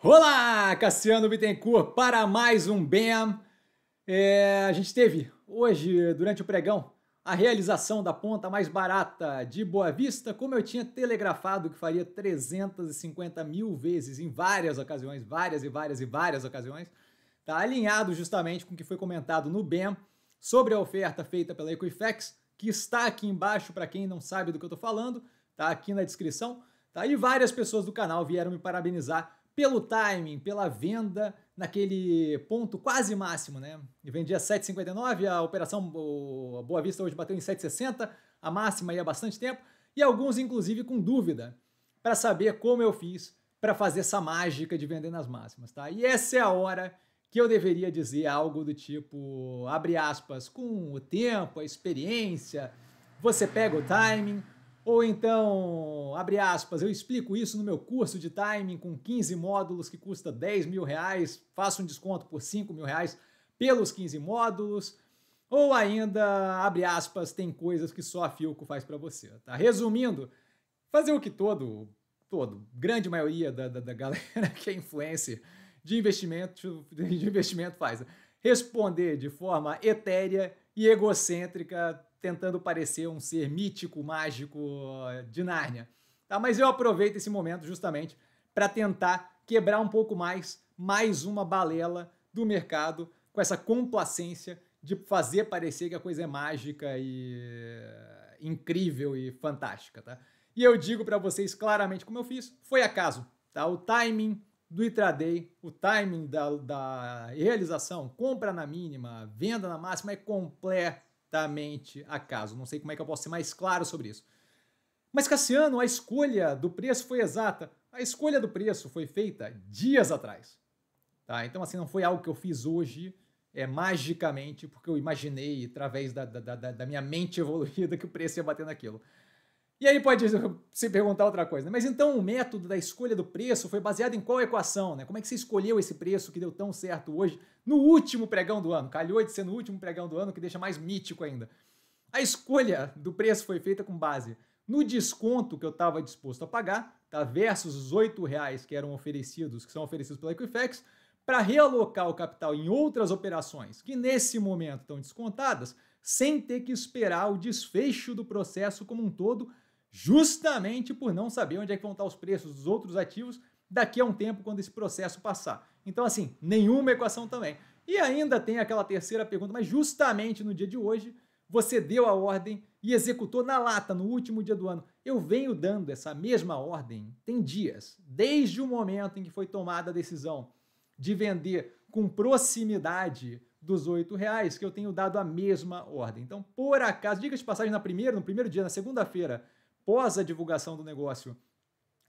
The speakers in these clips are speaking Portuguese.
Olá, Cassiano Bittencourt para mais um BAM. É, a gente teve hoje, durante o pregão, a realização da ponta mais barata de Boa Vista, como eu tinha telegrafado que faria 350 mil vezes em várias ocasiões, várias e várias e várias ocasiões, tá alinhado justamente com o que foi comentado no BAM sobre a oferta feita pela Equifax, que está aqui embaixo para quem não sabe do que eu estou falando, tá aqui na descrição, tá? E várias pessoas do canal vieram me parabenizar pelo timing, pela venda naquele ponto quase máximo, né? E vendia 7,59, a operação a Boa Vista hoje bateu em 7,60, a máxima ia há bastante tempo, e alguns inclusive com dúvida para saber como eu fiz para fazer essa mágica de vender nas máximas, tá? E essa é a hora que eu deveria dizer algo do tipo, abre aspas, com o tempo, a experiência, você pega o timing, ou então, abre aspas, eu explico isso no meu curso de timing com 15 módulos que custa 10 mil reais, faço um desconto por 5 mil reais pelos 15 módulos. Ou ainda, abre aspas, tem coisas que só a Filco faz para você. Tá? Resumindo, fazer o que todo, todo, grande maioria da, da, da galera que é influencer de investimento, de investimento faz. Responder de forma etérea e egocêntrica tentando parecer um ser mítico, mágico de Nárnia. Tá? Mas eu aproveito esse momento justamente para tentar quebrar um pouco mais mais uma balela do mercado com essa complacência de fazer parecer que a coisa é mágica e eh, incrível e fantástica, tá? E eu digo para vocês claramente como eu fiz, foi acaso, tá? O timing do intraday, o timing da, da realização, compra na mínima, venda na máxima é completo completamente acaso. Não sei como é que eu posso ser mais claro sobre isso. Mas Cassiano, a escolha do preço foi exata. A escolha do preço foi feita dias atrás. Tá? Então, assim, não foi algo que eu fiz hoje, é, magicamente, porque eu imaginei através da, da, da, da minha mente evoluída que o preço ia bater naquilo. E aí pode se perguntar outra coisa, né? mas então o método da escolha do preço foi baseado em qual equação? Né? Como é que você escolheu esse preço que deu tão certo hoje, no último pregão do ano? Calhou de ser no último pregão do ano, que deixa mais mítico ainda. A escolha do preço foi feita com base no desconto que eu estava disposto a pagar, tá? versus os R$ reais que eram oferecidos, que são oferecidos pela Equifax, para realocar o capital em outras operações que nesse momento estão descontadas, sem ter que esperar o desfecho do processo como um todo justamente por não saber onde é que vão estar os preços dos outros ativos daqui a um tempo quando esse processo passar. Então, assim, nenhuma equação também. E ainda tem aquela terceira pergunta, mas justamente no dia de hoje, você deu a ordem e executou na lata, no último dia do ano. Eu venho dando essa mesma ordem, tem dias, desde o momento em que foi tomada a decisão de vender com proximidade dos R$ reais, que eu tenho dado a mesma ordem. Então, por acaso, diga de passagem, na primeira, no primeiro dia, na segunda-feira, após a divulgação do negócio,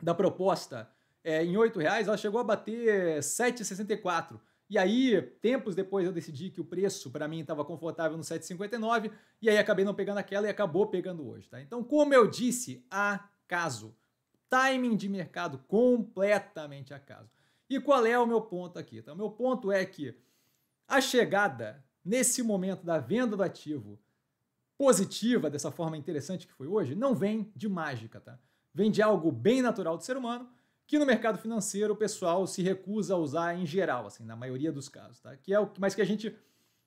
da proposta, é, em R$ reais, ela chegou a bater R$ 7,64. E aí, tempos depois, eu decidi que o preço para mim estava confortável no 7,59 e aí acabei não pegando aquela e acabou pegando hoje. Tá? Então, como eu disse, acaso. Timing de mercado completamente acaso. E qual é o meu ponto aqui? Então, meu ponto é que a chegada nesse momento da venda do ativo positiva, dessa forma interessante que foi hoje, não vem de mágica, tá? Vem de algo bem natural do ser humano, que no mercado financeiro o pessoal se recusa a usar em geral, assim, na maioria dos casos, tá? Que é o que, mas que a gente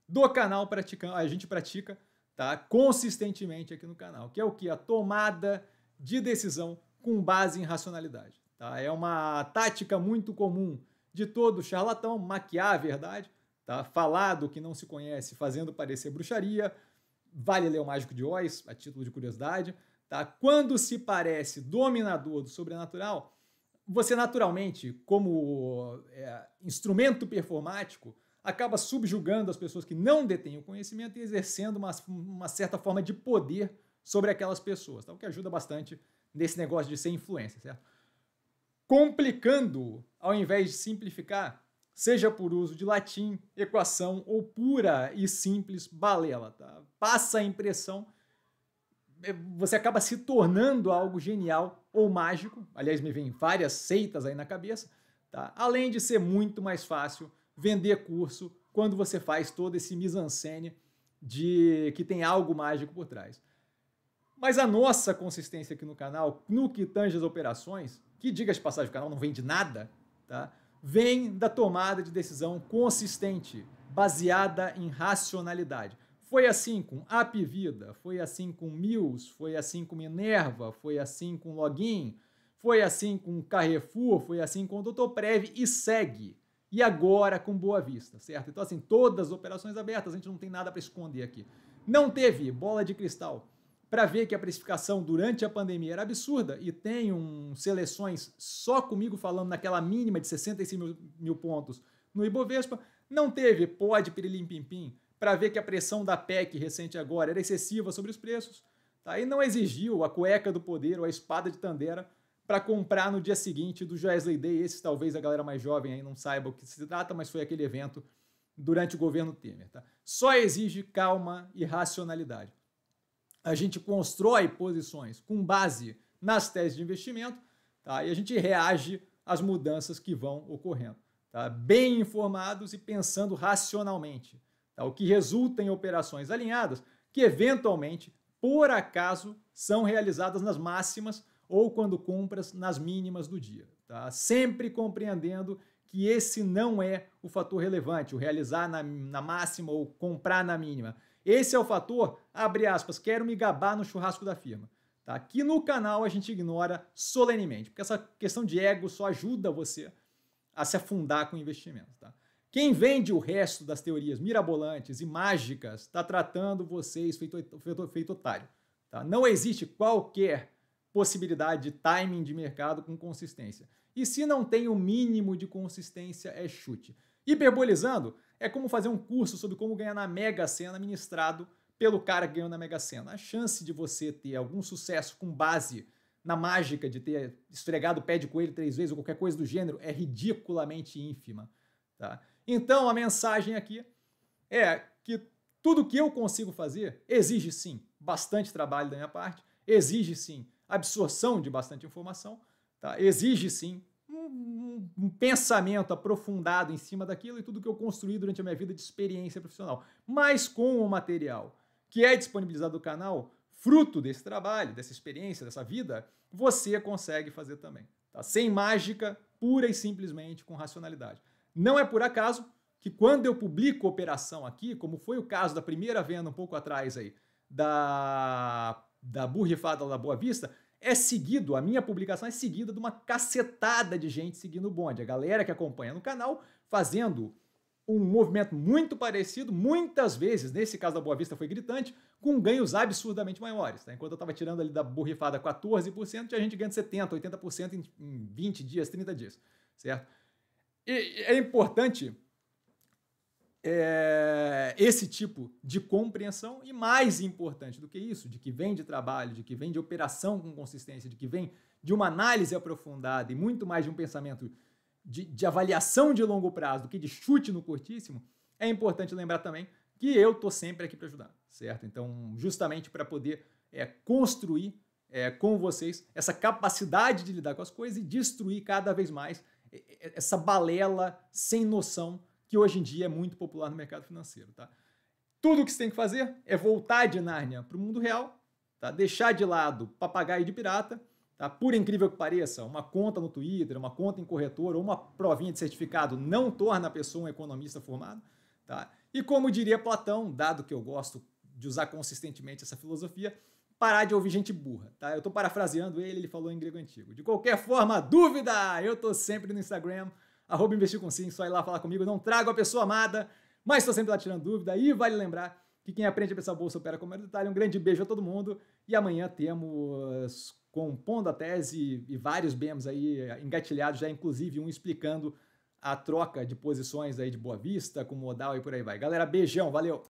do canal pratica, a gente pratica, tá? Consistentemente aqui no canal, que é o que a tomada de decisão com base em racionalidade, tá? É uma tática muito comum de todo charlatão maquiar a verdade, tá? Falar do que não se conhece, fazendo parecer bruxaria, Vale ler o Mágico de Oz, a título de curiosidade. Tá? Quando se parece dominador do sobrenatural, você naturalmente, como é, instrumento performático, acaba subjugando as pessoas que não detêm o conhecimento e exercendo uma, uma certa forma de poder sobre aquelas pessoas, tá? o que ajuda bastante nesse negócio de ser influência, certo? Complicando, ao invés de simplificar, seja por uso de latim, equação ou pura e simples balela, tá? Passa a impressão, é, você acaba se tornando algo genial ou mágico, aliás, me vem várias seitas aí na cabeça, tá? Além de ser muito mais fácil vender curso quando você faz todo esse mise-en-scène de que tem algo mágico por trás. Mas a nossa consistência aqui no canal, no que tange as operações, que diga de passagem, o canal não vende nada, tá? vem da tomada de decisão consistente, baseada em racionalidade. Foi assim com App Vida, foi assim com Mills, foi assim com Minerva, foi assim com Login, foi assim com Carrefour, foi assim com o Prev e segue. E agora com Boa Vista, certo? Então, assim, todas as operações abertas, a gente não tem nada para esconder aqui. Não teve bola de cristal para ver que a precificação durante a pandemia era absurda e tem um seleções só comigo falando naquela mínima de 65 mil, mil pontos no Ibovespa, não teve pode pirilim pim, pim para ver que a pressão da PEC recente agora era excessiva sobre os preços, tá? e não exigiu a cueca do poder ou a espada de Tandera para comprar no dia seguinte do Joesley Day. Esse talvez a galera mais jovem aí não saiba o que se trata, mas foi aquele evento durante o governo Temer. Tá? Só exige calma e racionalidade a gente constrói posições com base nas teses de investimento tá? e a gente reage às mudanças que vão ocorrendo. Tá? Bem informados e pensando racionalmente, tá? o que resulta em operações alinhadas que, eventualmente, por acaso, são realizadas nas máximas ou, quando compras, nas mínimas do dia. Tá? Sempre compreendendo que esse não é o fator relevante, o realizar na, na máxima ou comprar na mínima esse é o fator, abre aspas, quero me gabar no churrasco da firma. Tá? Aqui no canal a gente ignora solenemente, porque essa questão de ego só ajuda você a se afundar com investimentos, investimento. Tá? Quem vende o resto das teorias mirabolantes e mágicas está tratando vocês feito, feito, feito otário. Tá? Não existe qualquer possibilidade de timing de mercado com consistência. E se não tem o mínimo de consistência, é chute. Hiperbolizando é como fazer um curso sobre como ganhar na Mega Sena ministrado pelo cara que ganhou na Mega Sena. A chance de você ter algum sucesso com base na mágica de ter esfregado o pé de coelho três vezes ou qualquer coisa do gênero é ridiculamente ínfima. Tá? Então a mensagem aqui é que tudo que eu consigo fazer exige sim bastante trabalho da minha parte, exige sim absorção de bastante informação, tá? exige sim um, pensamento aprofundado em cima daquilo e tudo que eu construí durante a minha vida de experiência profissional, mas com o material que é disponibilizado no canal, fruto desse trabalho, dessa experiência, dessa vida, você consegue fazer também. Tá? Sem mágica, pura e simplesmente com racionalidade. Não é por acaso que quando eu publico operação aqui, como foi o caso da primeira venda um pouco atrás aí, da, da burrifada da Boa Vista, é seguido, a minha publicação é seguida de uma cacetada de gente seguindo o bonde. A galera que acompanha no canal fazendo um movimento muito parecido, muitas vezes, nesse caso da Boa Vista foi gritante, com ganhos absurdamente maiores. Tá? Enquanto eu estava tirando ali da borrifada 14%, tinha gente ganhando 70%, 80% em 20 dias, 30 dias, certo? E é importante é, esse tipo de compreensão e mais importante do que isso, de que vem de trabalho, de que vem de operação com consistência, de que vem de uma análise aprofundada e muito mais de um pensamento de, de avaliação de longo prazo do que de chute no curtíssimo, é importante lembrar também que eu estou sempre aqui para ajudar, certo? Então, justamente para poder é, construir é, com vocês essa capacidade de lidar com as coisas e destruir cada vez mais é, é, essa balela sem noção que hoje em dia é muito popular no mercado financeiro, tá? Tudo o que você tem que fazer é voltar de Nárnia para o mundo real, tá? Deixar de lado papagaio de pirata, tá? Por incrível que pareça, uma conta no Twitter, uma conta em corretor ou uma provinha de certificado não torna a pessoa um economista formado, tá? E como diria Platão, dado que eu gosto de usar consistentemente essa filosofia, parar de ouvir gente burra, tá? Eu estou parafraseando ele, ele falou em grego antigo. De qualquer forma, dúvida, eu estou sempre no Instagram arroba investir com sim, só ir lá falar comigo, não trago a pessoa amada, mas estou sempre lá tirando dúvida e vale lembrar que quem aprende a pensar bolsa opera com maior detalhe. Um grande beijo a todo mundo e amanhã temos compondo a tese e vários BEMs aí engatilhados já, inclusive um explicando a troca de posições aí de Boa Vista com Modal e por aí vai. Galera, beijão, valeu!